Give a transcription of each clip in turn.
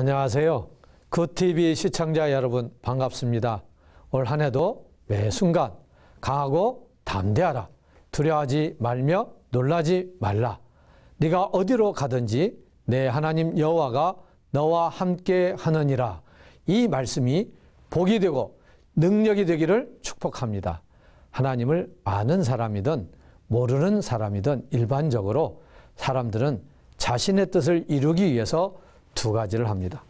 안녕하세요. 그TV 시청자 여러분 반갑습니다. 올한 해도 매 순간 강하고 담대하라. 두려워하지 말며 놀라지 말라. 네가 어디로 가든지 내 하나님 여호와가 너와 함께 하느니라. 이 말씀이 복이 되고 능력이 되기를 축복합니다. 하나님을 아는 사람이든 모르는 사람이든 일반적으로 사람들은 자신의 뜻을 이루기 위해서 두 가지를 합니다.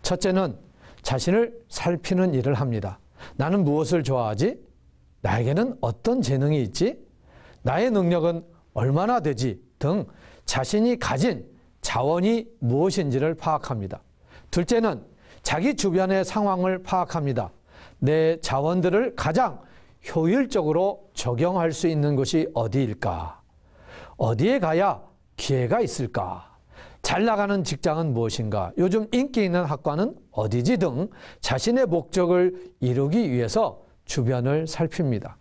첫째는 자신을 살피는 일을 합니다. 나는 무엇을 좋아하지? 나에게는 어떤 재능이 있지? 나의 능력은 얼마나 되지? 등 자신이 가진 자원이 무엇인지를 파악합니다. 둘째는 자기 주변의 상황을 파악합니다. 내 자원들을 가장 효율적으로 적용할 수 있는 곳이 어디일까? 어디에 가야 기회가 있을까? 잘 나가는 직장은 무엇인가, 요즘 인기 있는 학과는 어디지 등 자신의 목적을 이루기 위해서 주변을 살핍니다.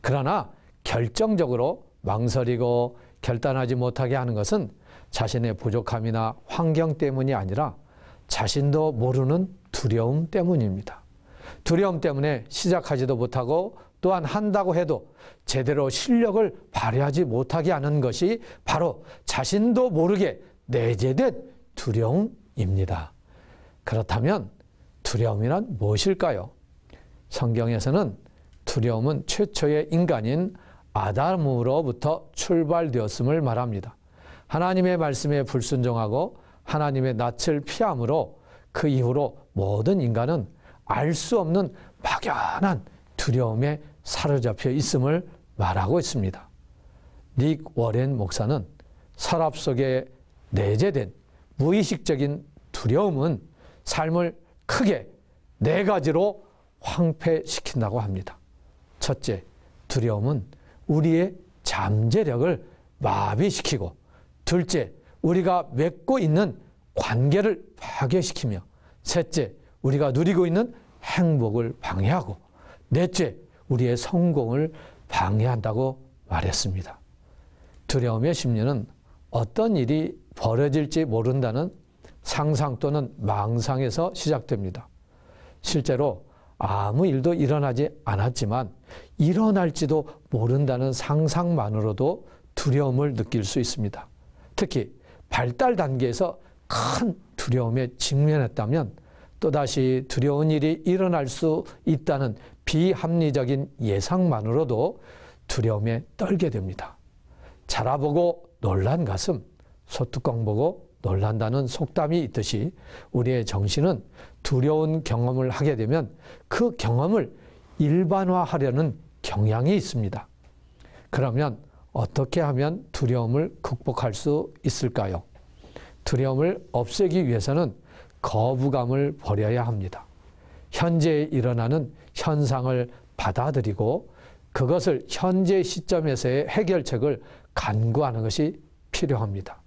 그러나 결정적으로 망설이고 결단하지 못하게 하는 것은 자신의 부족함이나 환경 때문이 아니라 자신도 모르는 두려움 때문입니다. 두려움 때문에 시작하지도 못하고 또한 한다고 해도 제대로 실력을 발휘하지 못하게 하는 것이 바로 자신도 모르게 내재된 두려움입니다. 그렇다면 두려움이란 무엇일까요? 성경에서는 두려움은 최초의 인간인 아담으로부터 출발되었음을 말합니다. 하나님의 말씀에 불순종하고 하나님의 낯을 피함으로 그 이후로 모든 인간은 알 수 없는 막연한 두려움에 사로잡혀 있음을 말하고 있습니다. 닉 워렌 목사는 서랍 속에 내재된 무의식적인 두려움은 삶을 크게 네 가지로 황폐시킨다고 합니다. 첫째, 두려움은 우리의 잠재력을 마비시키고, 둘째, 우리가 맺고 있는 관계를 파괴시키며, 셋째, 우리가 누리고 있는 행복을 방해하고, 넷째, 우리의 성공을 방해한다고 말했습니다. 두려움의 심리는 어떤 일이 버려질지 모른다는 상상 또는 망상에서 시작됩니다. 실제로 아무 일도 일어나지 않았지만 일어날지도 모른다는 상상만으로도 두려움을 느낄 수 있습니다. 특히 발달 단계에서 큰 두려움에 직면했다면 또다시 두려운 일이 일어날 수 있다는 비합리적인 예상만으로도 두려움에 떨게 됩니다. 자라보고 놀란 가슴, 소뚜껑 보고 놀란다는 속담이 있듯이 우리의 정신은 두려운 경험을 하게 되면 그 경험을 일반화하려는 경향이 있습니다. 그러면 어떻게 하면 두려움을 극복할 수 있을까요? 두려움을 없애기 위해서는 거부감을 버려야 합니다. 현재에 일어나는 현상을 받아들이고 그것을 현재 시점에서의 해결책을 간구하는 것이 필요합니다.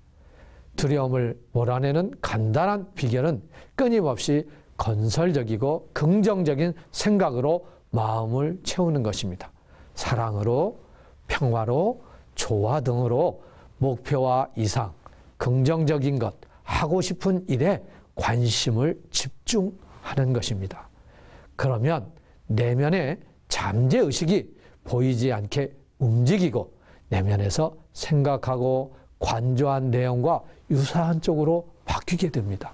두려움을 몰아내는 간단한 비결은 끊임없이 건설적이고 긍정적인 생각으로 마음을 채우는 것입니다. 사랑으로, 평화로, 조화 등으로 목표와 이상, 긍정적인 것, 하고 싶은 일에 관심을 집중하는 것입니다. 그러면 내면의 잠재의식이 보이지 않게 움직이고 내면에서 생각하고 관조한 내용과 유사한 쪽으로 바뀌게 됩니다.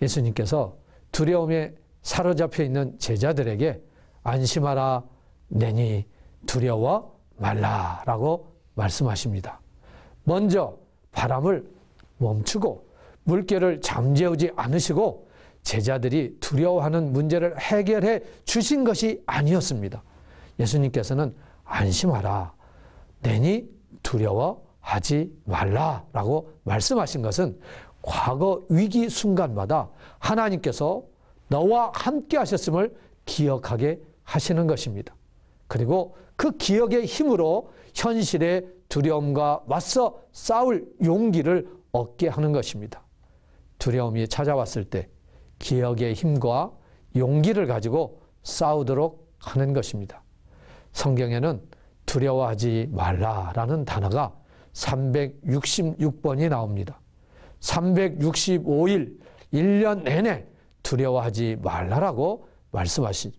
예수님께서 두려움에 사로잡혀 있는 제자들에게 안심하라 내니 두려워 말라라고 말씀하십니다. 먼저 바람을 멈추고 물결을 잠재우지 않으시고 제자들이 두려워하는 문제를 해결해 주신 것이 아니었습니다. 예수님께서는 안심하라. 내니 두려워 하지 말라라고 말씀하신 것은 과거 위기 순간마다 하나님께서 너와 함께 하셨음을 기억하게 하시는 것입니다. 그리고 그 기억의 힘으로 현실의 두려움과 맞서 싸울 용기를 얻게 하는 것입니다. 두려움이 찾아왔을 때 기억의 힘과 용기를 가지고 싸우도록 하는 것입니다. 성경에는 두려워하지 말라라는 단어가 366번이 나옵니다. 365일 1년 내내 두려워하지 말라라고 말씀하신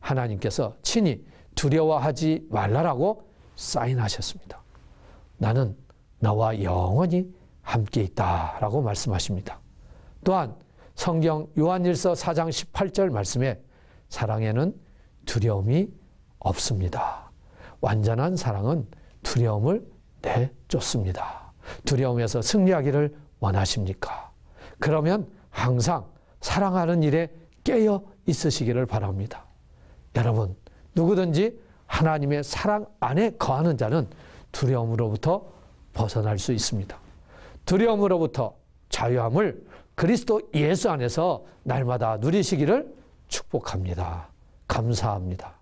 하나님께서 친히 두려워하지 말라라고 사인하셨습니다. 나는 너와 영원히 함께 있다라고 말씀하십니다. 또한 성경 요한일서 4장 18절 말씀에 사랑에는 두려움이 없습니다. 완전한 사랑은 두려움을 네, 좋습니다. 두려움에서 승리하기를 원하십니까? 그러면 항상 사랑하는 일에 깨어 있으시기를 바랍니다. 여러분, 누구든지 하나님의 사랑 안에 거하는 자는 두려움으로부터 벗어날 수 있습니다. 두려움으로부터 자유함을 그리스도 예수 안에서 날마다 누리시기를 축복합니다. 감사합니다.